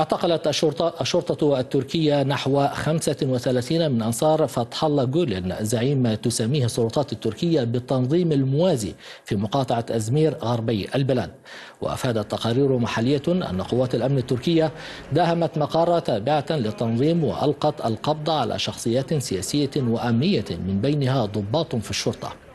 اعتقلت الشرطة, الشرطة التركية نحو 35 من أنصار فتح الله جولن زعيم ما تسميه السلطات التركية بالتنظيم الموازي في مقاطعة أزمير غربي البلاد وأفادت تقارير محلية أن قوات الأمن التركية داهمت مقر تابعة للتنظيم وألقت القبض على شخصيات سياسية وأمنية من بينها ضباط في الشرطة